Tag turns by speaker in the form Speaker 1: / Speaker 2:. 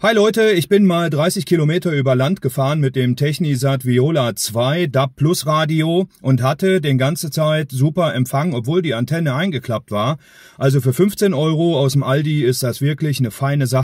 Speaker 1: Hi Leute, ich bin mal 30 Kilometer über Land gefahren mit dem Technisat Viola 2 DAB Plus Radio und hatte den ganze Zeit super Empfang, obwohl die Antenne eingeklappt war. Also für 15 Euro aus dem Aldi ist das wirklich eine feine Sache.